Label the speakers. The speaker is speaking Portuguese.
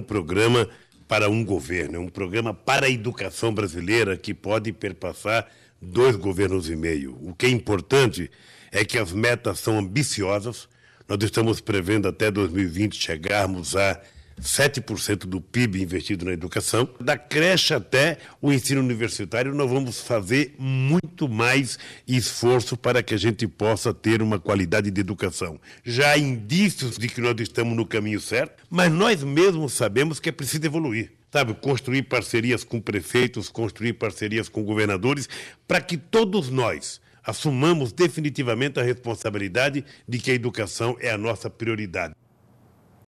Speaker 1: um programa para um governo, é um programa para a educação brasileira que pode perpassar dois governos e meio. O que é importante é que as metas são ambiciosas. Nós estamos prevendo até 2020 chegarmos a 7% do PIB investido na educação, da creche até o ensino universitário, nós vamos fazer muito mais esforço para que a gente possa ter uma qualidade de educação. Já há indícios de que nós estamos no caminho certo, mas nós mesmos sabemos que é preciso evoluir sabe, construir parcerias com prefeitos, construir parcerias com governadores, para que todos nós assumamos definitivamente a responsabilidade de que a educação é a nossa prioridade.